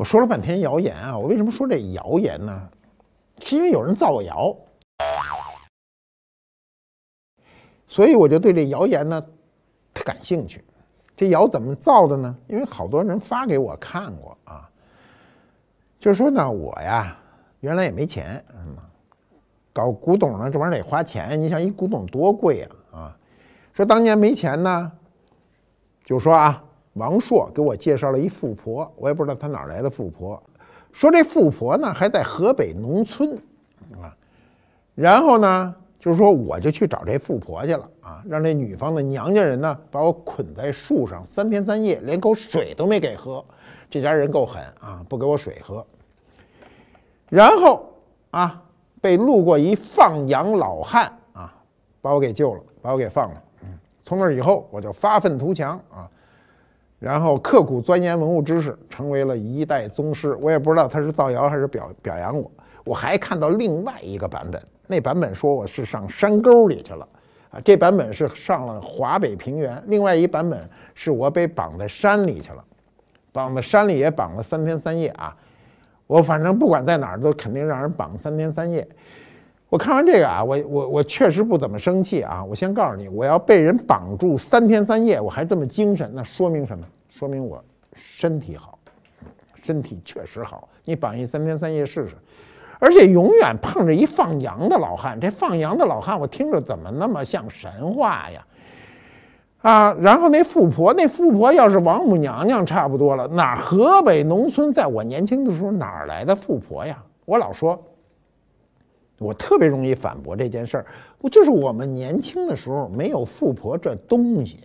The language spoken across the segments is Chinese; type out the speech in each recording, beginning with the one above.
我说了半天谣言啊，我为什么说这谣言呢？是因为有人造谣，所以我就对这谣言呢感兴趣。这谣怎么造的呢？因为好多人发给我看过啊，就是说呢我呀原来也没钱，搞古董呢这玩意儿得花钱，你想一古董多贵啊啊！说当年没钱呢，就说啊。王硕给我介绍了一富婆，我也不知道他哪来的富婆，说这富婆呢还在河北农村，啊，然后呢，就是说我就去找这富婆去了啊，让这女方的娘家人呢把我捆在树上三天三夜，连口水都没给喝，这家人够狠啊，不给我水喝。然后啊，被路过一放羊老汉啊，把我给救了，把我给放了。嗯，从那以后我就发愤图强啊。然后刻苦钻研文物知识，成为了一代宗师。我也不知道他是造谣还是表表扬我。我还看到另外一个版本，那版本说我是上山沟里去了，啊，这版本是上了华北平原。另外一版本是我被绑在山里去了，绑在山里也绑了三天三夜啊。我反正不管在哪儿，都肯定让人绑三天三夜。我看完这个啊，我我我确实不怎么生气啊。我先告诉你，我要被人绑住三天三夜，我还这么精神，那说明什么？说明我身体好，身体确实好。你绑一三天三夜试试，而且永远碰着一放羊的老汉。这放羊的老汉，我听着怎么那么像神话呀？啊，然后那富婆，那富婆要是王母娘娘差不多了。哪河北农村，在我年轻的时候哪来的富婆呀？我老说。我特别容易反驳这件事儿，就是我们年轻的时候没有富婆这东西，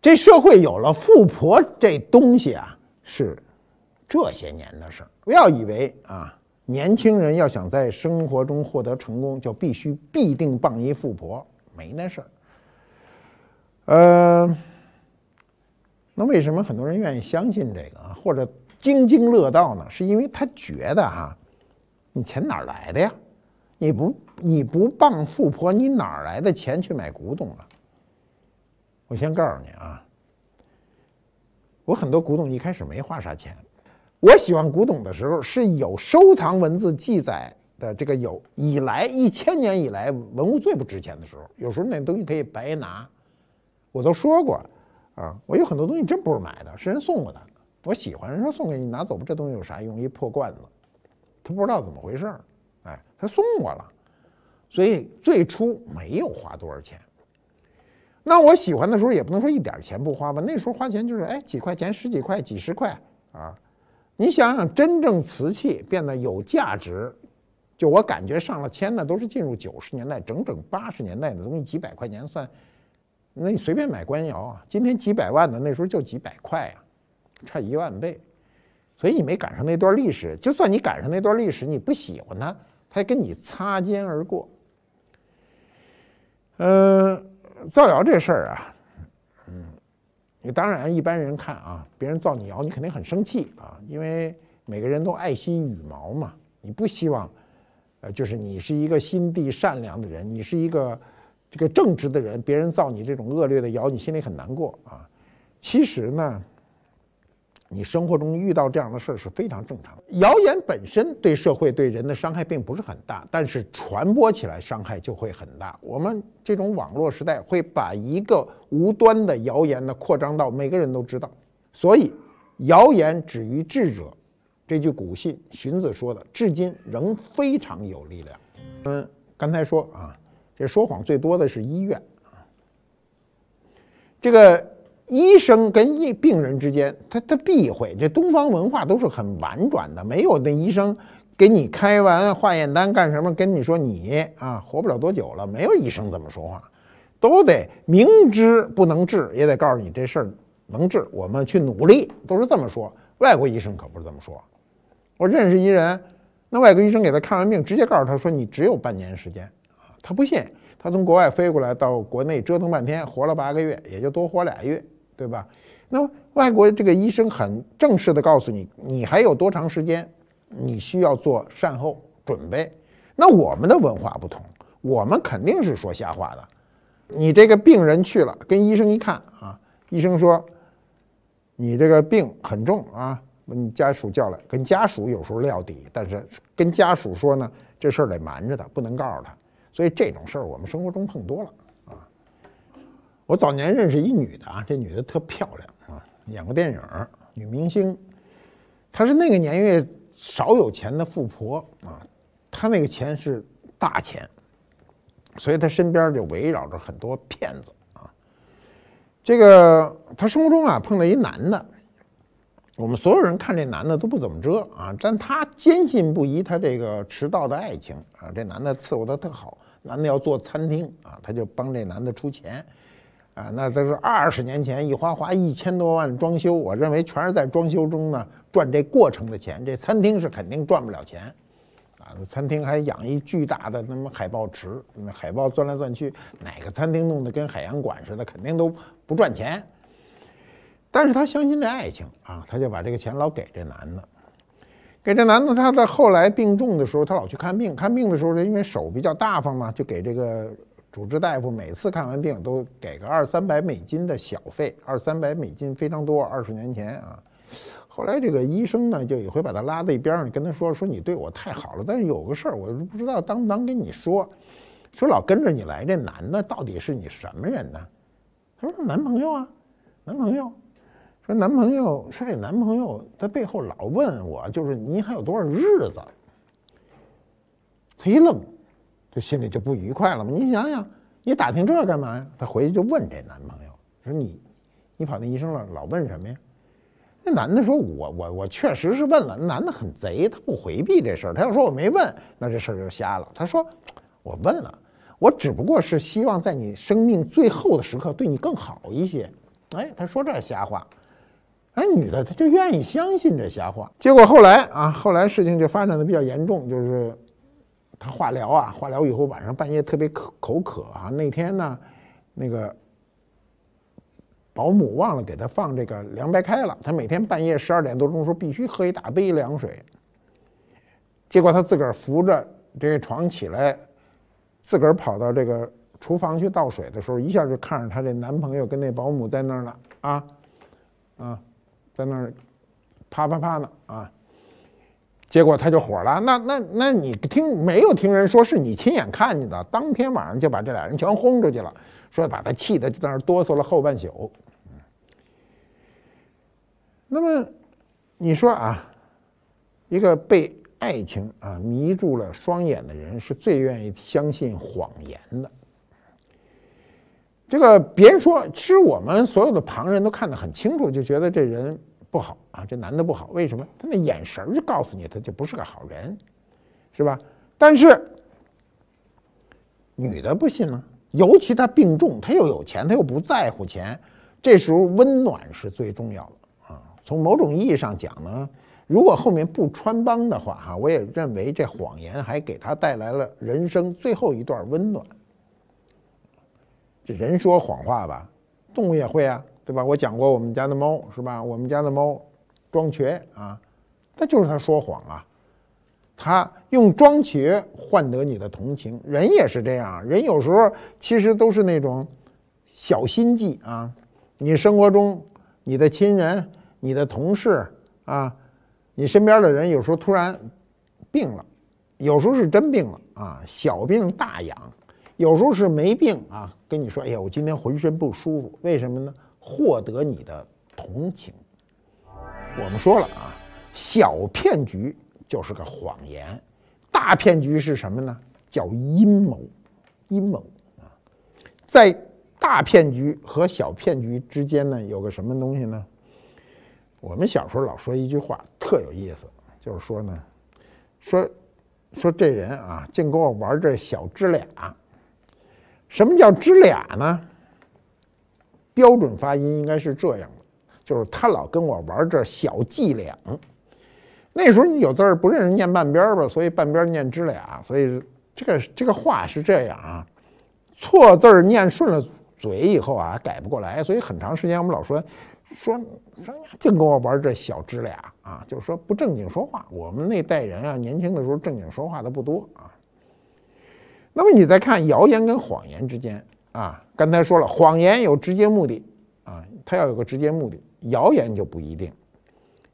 这社会有了富婆这东西啊，是这些年的事儿。不要以为啊，年轻人要想在生活中获得成功，就必须必定傍一富婆，没那事儿。呃，那为什么很多人愿意相信这个，或者津津乐道呢？是因为他觉得哈。你钱哪来的呀？你不你不傍富婆，你哪儿来的钱去买古董啊？我先告诉你啊，我很多古董一开始没花啥钱。我喜欢古董的时候是有收藏文字记载的。这个有以来一千年以来文物最不值钱的时候，有时候那东西可以白拿。我都说过啊，我有很多东西真不是买的，是人送我的。我喜欢，人说送给你拿走吧，这东西有啥用？一破罐子。他不知道怎么回事儿，哎，他送我了，所以最初没有花多少钱。那我喜欢的时候也不能说一点钱不花吧，那时候花钱就是哎几块钱、十几块、几十块啊。你想想，真正瓷器变得有价值，就我感觉上了千的都是进入九十年代，整整八十年代的东西几百块钱算，那你随便买官窑啊，今天几百万的那时候就几百块啊，差一万倍。所以你没赶上那段历史，就算你赶上那段历史，你不喜欢他，他也跟你擦肩而过。嗯，造谣这事儿啊，嗯，你当然一般人看啊，别人造你谣，你肯定很生气啊，因为每个人都爱惜羽毛嘛，你不希望，呃，就是你是一个心地善良的人，你是一个这个正直的人，别人造你这种恶劣的谣，你心里很难过啊。其实呢。你生活中遇到这样的事儿是非常正常。的。谣言本身对社会对人的伤害并不是很大，但是传播起来伤害就会很大。我们这种网络时代会把一个无端的谣言呢扩张到每个人都知道。所以，谣言止于智者，这句古训荀子说的，至今仍非常有力量。嗯，刚才说啊，这说谎最多的是医院啊，这个。医生跟医病人之间，他他避讳。这东方文化都是很婉转的，没有那医生给你开完化验单干什么，跟你说你啊活不了多久了，没有医生怎么说话，都得明知不能治也得告诉你这事儿能治，我们去努力，都是这么说。外国医生可不是这么说。我认识一人，那外国医生给他看完病，直接告诉他说你只有半年时间啊，他不信，他从国外飞过来到国内折腾半天，活了八个月，也就多活俩月。对吧？那外国这个医生很正式的告诉你，你还有多长时间，你需要做善后准备。那我们的文化不同，我们肯定是说瞎话的。你这个病人去了，跟医生一看啊，医生说，你这个病很重啊。把家属叫来，跟家属有时候撂底，但是跟家属说呢，这事儿得瞒着他，不能告诉他。所以这种事儿我们生活中碰多了。我早年认识一女的啊，这女的特漂亮啊，演过电影，女明星，她是那个年月少有钱的富婆啊，她那个钱是大钱，所以她身边就围绕着很多骗子啊。这个她生活中啊碰到一男的，我们所有人看这男的都不怎么遮啊，但她坚信不疑她这个迟到的爱情啊，这男的伺候她特好，男的要做餐厅啊，她就帮这男的出钱。啊，那都是二十年前一花花一千多万装修，我认为全是在装修中呢赚这过程的钱。这餐厅是肯定赚不了钱，啊，餐厅还养一巨大的什么海豹池，那海豹钻来钻去，哪个餐厅弄得跟海洋馆似的，肯定都不赚钱。但是他相信这爱情啊，他就把这个钱老给这男的，给这男的，他在后来病重的时候，他老去看病，看病的时候呢，因为手比较大方嘛，就给这个。主治大夫每次看完病都给个二三百美金的小费，二三百美金非常多。二十年前啊，后来这个医生呢就也会把他拉到一边儿上，跟他说：“说你对我太好了，但是有个事儿，我不知道当不当跟你说，说老跟着你来这男的到底是你什么人呢？”他说：“男朋友啊，男朋友。”说男朋友说这男朋友他背后老问我，就是您还有多少日子？他一愣。就心里就不愉快了嘛？你想想，你打听这干嘛呀？她回去就问这男朋友，说你，你跑那医生了，老问什么呀？那男的说，我我我确实是问了。男的很贼，他不回避这事儿，他要说我没问，那这事儿就瞎了。他说我问了，我只不过是希望在你生命最后的时刻对你更好一些。哎，他说这瞎话，哎，女的她就愿意相信这瞎话。结果后来啊，后来事情就发展的比较严重，就是。他化疗啊，化疗以后晚上半夜特别渴口渴啊。那天呢，那个保姆忘了给他放这个凉白开了。他每天半夜十二点多钟说必须喝一大杯凉水。结果他自个儿扶着这个床起来，自个儿跑到这个厨房去倒水的时候，一下就看着他这男朋友跟那保姆在那儿呢啊啊，在那儿啪啪啪呢啊。结果他就火了，那那那你听没有听人说是你亲眼看见的？当天晚上就把这俩人全轰出去了，说把他气的就在那哆嗦了后半宿。那么你说啊，一个被爱情啊迷住了双眼的人，是最愿意相信谎言的。这个别说，其实我们所有的旁人都看得很清楚，就觉得这人。不好啊，这男的不好，为什么？他那眼神儿就告诉你，他就不是个好人，是吧？但是女的不信呢，尤其他病重，他又有钱，他又不在乎钱，这时候温暖是最重要的啊。从某种意义上讲呢，如果后面不穿帮的话，哈，我也认为这谎言还给他带来了人生最后一段温暖。这人说谎话吧，动物也会啊。对吧？我讲过我们家的猫是吧？我们家的猫装瘸啊，那就是他说谎啊。他用装瘸换得你的同情。人也是这样，人有时候其实都是那种小心计啊。你生活中，你的亲人、你的同事啊，你身边的人，有时候突然病了，有时候是真病了啊，小病大养；有时候是没病啊，跟你说：“哎呀，我今天浑身不舒服。”为什么呢？获得你的同情。我们说了啊，小骗局就是个谎言，大骗局是什么呢？叫阴谋，阴谋啊。在大骗局和小骗局之间呢，有个什么东西呢？我们小时候老说一句话，特有意思，就是说呢，说，说这人啊，净跟我玩这小知俩。什么叫知俩呢？标准发音应该是这样的，就是他老跟我玩这小伎俩。那时候你有字不认识，念半边儿吧，所以半边念知俩，所以这个这个话是这样啊。错字儿念顺了嘴以后啊，改不过来，所以很长时间我们老说说说呀，净跟我玩这小知俩啊，就是说不正经说话。我们那代人啊，年轻的时候正经说话的不多啊。那么你再看谣言跟谎言之间。啊，刚才说了，谎言有直接目的啊，他要有个直接目的。谣言就不一定，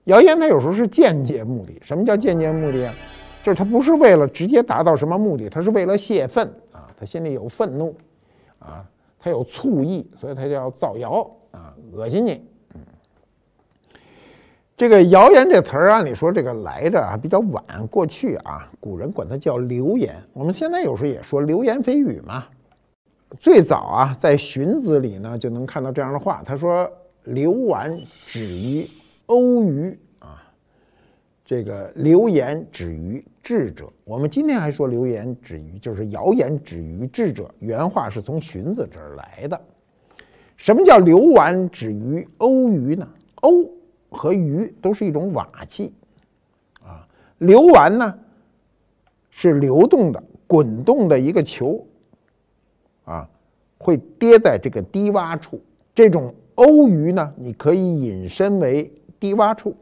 谣言它有时候是间接目的。什么叫间接目的啊？就是他不是为了直接达到什么目的，他是为了泄愤啊，他心里有愤怒啊，他有醋意，所以他就要造谣啊，恶心你。这个谣言这词儿，按理说这个来着还比较晚，过去啊，古人管它叫流言。我们现在有时候也说流言蜚语嘛。最早啊，在荀子里呢就能看到这样的话，他说：“流丸止于欧鱼啊，这个流言止于智者。”我们今天还说流言止于就是谣言止于智者，原话是从荀子这儿来的。什么叫流丸止于欧鱼呢？欧和鱼都是一种瓦器啊，流丸呢是流动的、滚动的一个球。会跌在这个低洼处，这种欧鱼呢？你可以引申为低洼处，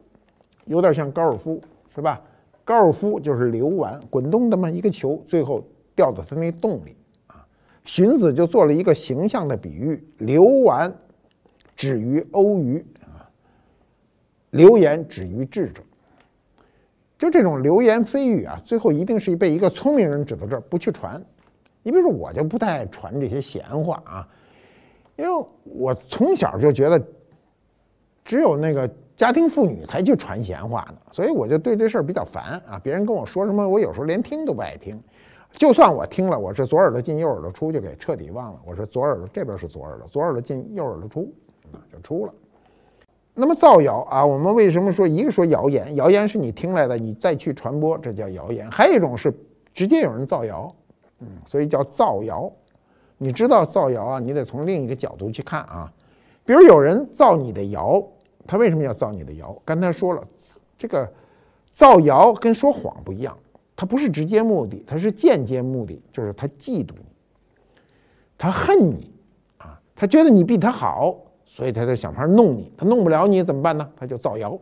有点像高尔夫，是吧？高尔夫就是流完滚动的嘛一个球，最后掉到它那洞里啊。荀子就做了一个形象的比喻：流完止于欧鱼啊，流言止于智者。就这种流言蜚语啊，最后一定是被一个聪明人指到这儿，不去传。你比如说，我就不太传这些闲话啊，因为我从小就觉得，只有那个家庭妇女才去传闲话呢，所以我就对这事儿比较烦啊。别人跟我说什么，我有时候连听都不爱听，就算我听了，我是左耳朵进右耳朵出就给彻底忘了。我是左耳朵这边是左耳朵，左耳朵进右耳朵出，就出了。那么造谣啊，我们为什么说一个说谣言？谣言是你听来的，你再去传播，这叫谣言。还有一种是直接有人造谣。嗯，所以叫造谣。你知道造谣啊？你得从另一个角度去看啊。比如有人造你的谣，他为什么要造你的谣？刚才说了，这个造谣跟说谎不一样，他不是直接目的，他是间接目的，就是他嫉妒，你，他恨你啊，他觉得你比他好，所以他在想法弄你。他弄不了你怎么办呢？他就造谣。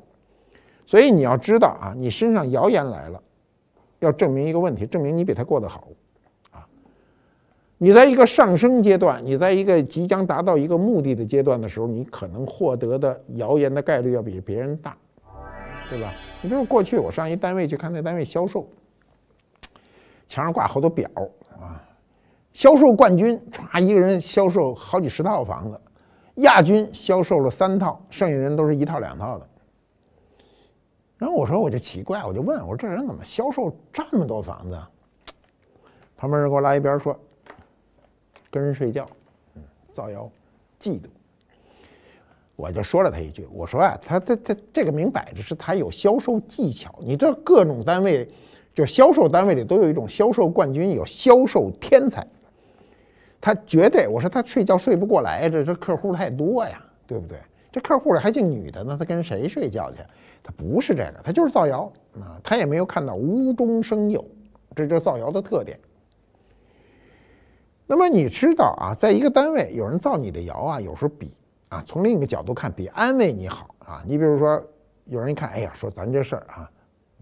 所以你要知道啊，你身上谣言来了，要证明一个问题，证明你比他过得好。你在一个上升阶段，你在一个即将达到一个目的的阶段的时候，你可能获得的谣言的概率要比别人大，对吧？你比如过去我上一单位去看，那单位销售，墙上挂好多表啊，销售冠军歘一个人销售好几十套房子，亚军销售了三套，剩下人都是一套两套的。然后我说我就奇怪，我就问我说这人怎么销售这么多房子啊？旁边人给我拉一边说。跟人睡觉，嗯，造谣，嫉妒，我就说了他一句，我说啊，他他他这个明摆着是他有销售技巧。你知道各种单位就销售单位里都有一种销售冠军，有销售天才，他绝对我说他睡觉睡不过来，这这客户太多呀，对不对？这客户里还净女的呢，他跟谁睡觉去？他不是这个，他就是造谣啊，他也没有看到无中生有，这就是造谣的特点。那么你知道啊，在一个单位有人造你的谣啊，有时候比啊，从另一个角度看，比安慰你好啊。你比如说，有人一看，哎呀，说咱这事儿啊，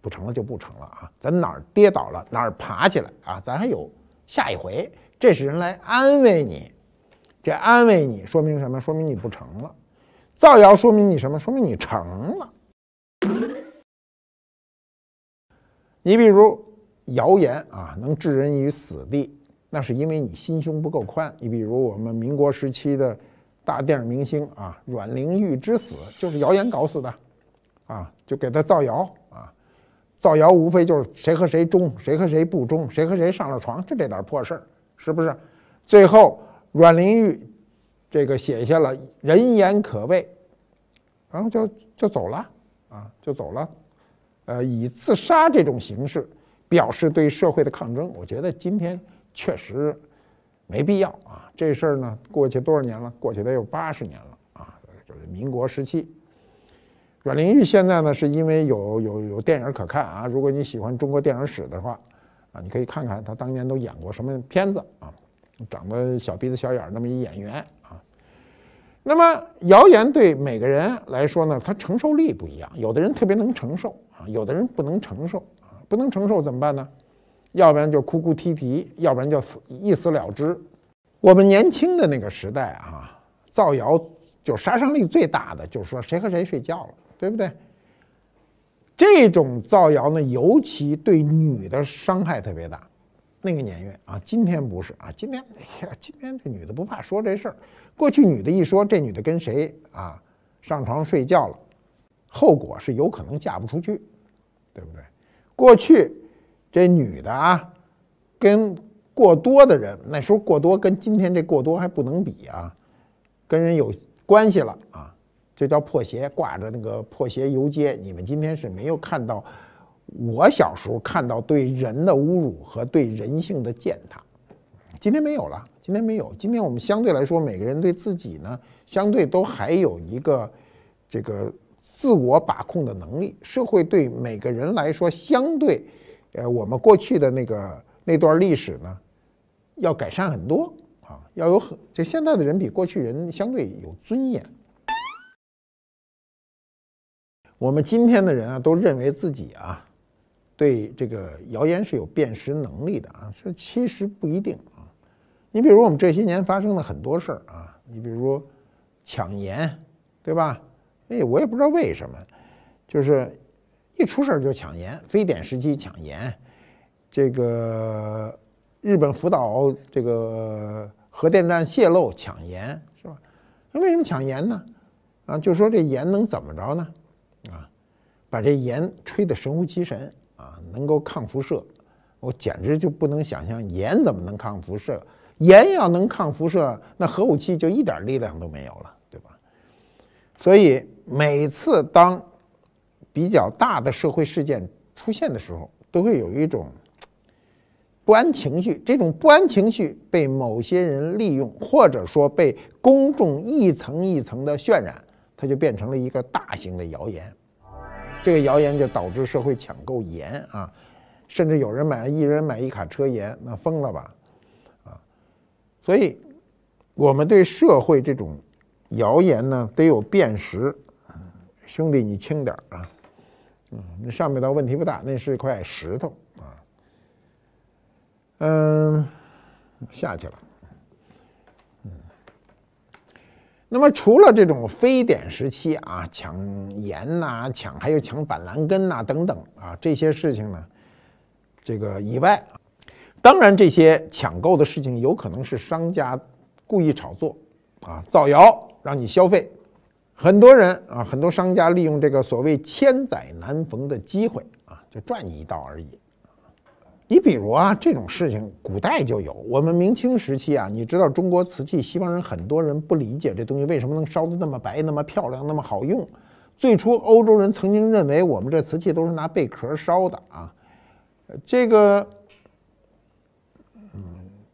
不成了就不成了啊，咱哪儿跌倒了哪儿爬起来啊，咱还有下一回。这是人来安慰你，这安慰你说明什么？说明你不成了。造谣说明你什么？说明你成了。你比如谣言啊，能置人于死地。那是因为你心胸不够宽。你比如我们民国时期的大电影明星啊，阮玲玉之死就是谣言搞死的，啊，就给他造谣啊，造谣无非就是谁和谁忠，谁和谁不忠，谁和谁上了床，就这点破事儿，是不是？最后阮玲玉这个写下了“人言可畏”，然后就就走了啊，就走了，呃，以自杀这种形式表示对社会的抗争。我觉得今天。确实没必要啊！这事儿呢，过去多少年了？过去得有八十年了啊，就是民国时期。阮玲玉现在呢，是因为有有有电影可看啊。如果你喜欢中国电影史的话啊，你可以看看他当年都演过什么片子啊。长得小鼻子小眼儿那么一演员啊。那么谣言对每个人来说呢，他承受力不一样。有的人特别能承受啊，有的人不能承受啊。不能承受怎么办呢？要不然就哭哭啼啼，要不然就死一死了之。我们年轻的那个时代啊，造谣就杀伤力最大的，就是说谁和谁睡觉了，对不对？这种造谣呢，尤其对女的伤害特别大。那个年月啊，今天不是啊，今天哎呀，今天这女的不怕说这事儿。过去女的一说这女的跟谁啊上床睡觉了，后果是有可能嫁不出去，对不对？过去。这女的啊，跟过多的人那时候过多，跟今天这过多还不能比啊，跟人有关系了啊，这叫破鞋挂着那个破鞋游街。你们今天是没有看到，我小时候看到对人的侮辱和对人性的践踏，今天没有了，今天没有。今天我们相对来说，每个人对自己呢，相对都还有一个这个自我把控的能力，社会对每个人来说相对。呃，我们过去的那个那段历史呢，要改善很多啊，要有很，就现在的人比过去人相对有尊严。我们今天的人啊，都认为自己啊，对这个谣言是有辨识能力的啊，这其实不一定啊。你比如我们这些年发生的很多事儿啊，你比如抢盐，对吧？哎，我也不知道为什么，就是。一出事儿就抢盐，非典时期抢盐，这个日本福岛这个核电站泄漏抢盐，是吧？那为什么抢盐呢？啊，就说这盐能怎么着呢？啊，把这盐吹得神乎其神啊，能够抗辐射。我简直就不能想象盐怎么能抗辐射。盐要能抗辐射，那核武器就一点力量都没有了，对吧？所以每次当。比较大的社会事件出现的时候，都会有一种不安情绪。这种不安情绪被某些人利用，或者说被公众一层一层的渲染，它就变成了一个大型的谣言。这个谣言就导致社会抢购盐啊，甚至有人买一人买一卡车盐，那疯了吧？啊，所以我们对社会这种谣言呢，得有辨识。兄弟，你轻点啊！嗯，那上面倒问题不大，那是一块石头啊。嗯，下去了。嗯，那么除了这种非典时期啊，抢盐呐，抢还有抢板蓝根呐等等啊，这些事情呢，这个以外，当然这些抢购的事情有可能是商家故意炒作啊，造谣让你消费。很多人啊，很多商家利用这个所谓千载难逢的机会啊，就赚你一道而已。你比如啊，这种事情古代就有。我们明清时期啊，你知道中国瓷器，西方人很多人不理解这东西为什么能烧的那么白、那么漂亮、那么好用。最初欧洲人曾经认为我们这瓷器都是拿贝壳烧的啊。这个，嗯，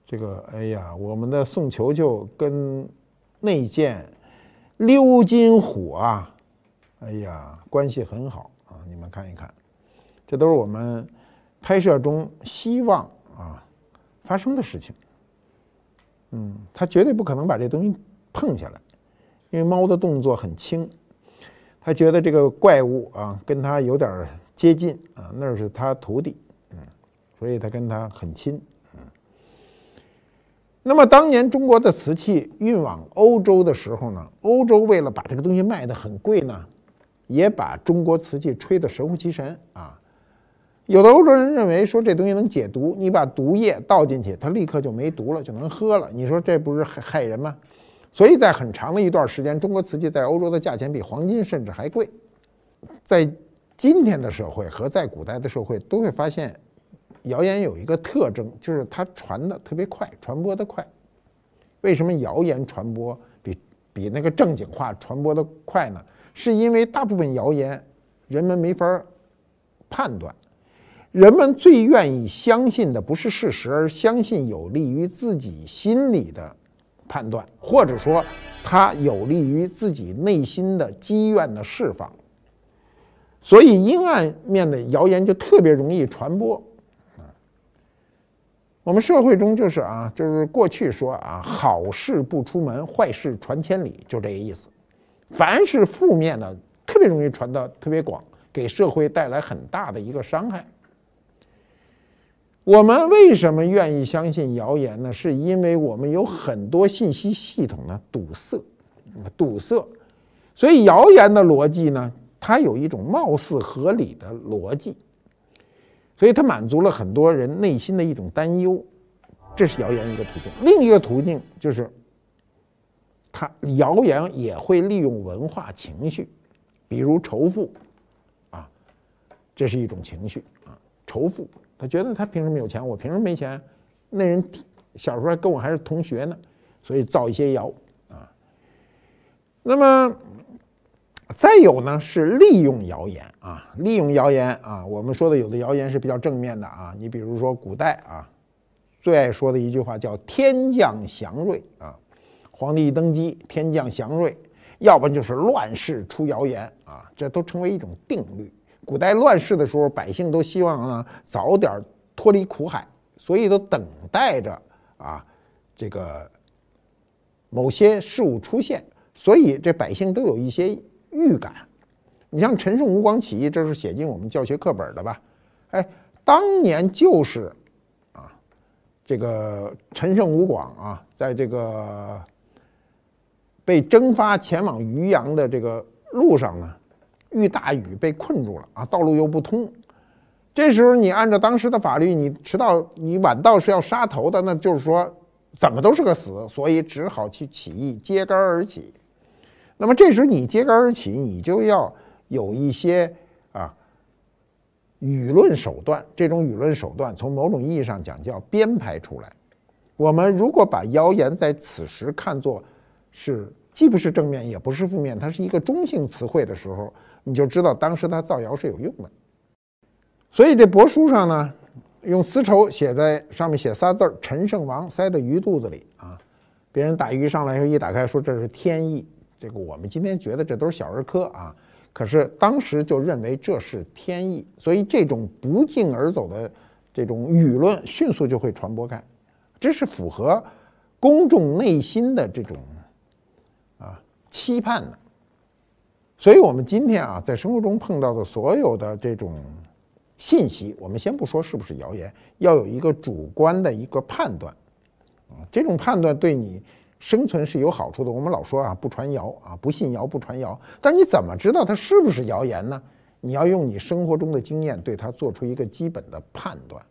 这个，哎呀，我们的宋球球跟内建。鎏金虎啊，哎呀，关系很好啊！你们看一看，这都是我们拍摄中希望啊发生的事情。嗯，他绝对不可能把这东西碰下来，因为猫的动作很轻。他觉得这个怪物啊跟他有点接近啊，那是他徒弟，嗯，所以他跟他很亲。那么当年中国的瓷器运往欧洲的时候呢，欧洲为了把这个东西卖得很贵呢，也把中国瓷器吹得神乎其神啊。有的欧洲人认为说这东西能解毒，你把毒液倒进去，它立刻就没毒了，就能喝了。你说这不是害害人吗？所以在很长的一段时间，中国瓷器在欧洲的价钱比黄金甚至还贵。在今天的社会和在古代的社会都会发现。谣言有一个特征，就是它传的特别快，传播的快。为什么谣言传播比比那个正经话传播的快呢？是因为大部分谣言人们没法判断，人们最愿意相信的不是事实，而相信有利于自己心理的判断，或者说它有利于自己内心的积怨的释放。所以，阴暗面的谣言就特别容易传播。我们社会中就是啊，就是过去说啊，好事不出门，坏事传千里，就这个意思。凡是负面的，特别容易传的特别广，给社会带来很大的一个伤害。我们为什么愿意相信谣言呢？是因为我们有很多信息系统呢堵塞，堵塞。所以谣言的逻辑呢，它有一种貌似合理的逻辑。所以它满足了很多人内心的一种担忧，这是谣言一个途径。另一个途径就是，它谣言也会利用文化情绪，比如仇富，啊，这是一种情绪啊，仇富，他觉得他凭什么有钱，我凭什么没钱？那人小时候还跟我还是同学呢，所以造一些谣啊。那么。再有呢，是利用谣言啊！利用谣言啊！我们说的有的谣言是比较正面的啊。你比如说，古代啊，最爱说的一句话叫“天降祥瑞”啊，皇帝一登基，天降祥瑞；要不然就是“乱世出谣言”啊，这都成为一种定律。古代乱世的时候，百姓都希望呢早点脱离苦海，所以都等待着啊，这个某些事物出现。所以这百姓都有一些。预感，你像陈胜吴广起义，这是写进我们教学课本的吧？哎，当年就是啊，这个陈胜吴广啊，在这个被征发前往渔阳的这个路上呢，遇大雨被困住了啊，道路又不通。这时候你按照当时的法律，你迟到你晚到是要杀头的，那就是说怎么都是个死，所以只好去起义，揭竿而起。那么，这时你揭竿而起，你就要有一些啊舆论手段。这种舆论手段，从某种意义上讲，叫编排出来。我们如果把谣言在此时看作是既不是正面，也不是负面，它是一个中性词汇的时候，你就知道当时他造谣是有用的。所以这帛书上呢，用丝绸写在上面，写仨字儿“陈胜王”，塞到鱼肚子里啊。别人打鱼上来时候一打开，说这是天意。这个我们今天觉得这都是小儿科啊，可是当时就认为这是天意，所以这种不胫而走的这种舆论迅速就会传播开，这是符合公众内心的这种啊期盼的。所以我们今天啊，在生活中碰到的所有的这种信息，我们先不说是不是谣言，要有一个主观的一个判断，啊，这种判断对你。生存是有好处的。我们老说啊，不传谣啊，不信谣，不传谣。但你怎么知道它是不是谣言呢？你要用你生活中的经验，对它做出一个基本的判断。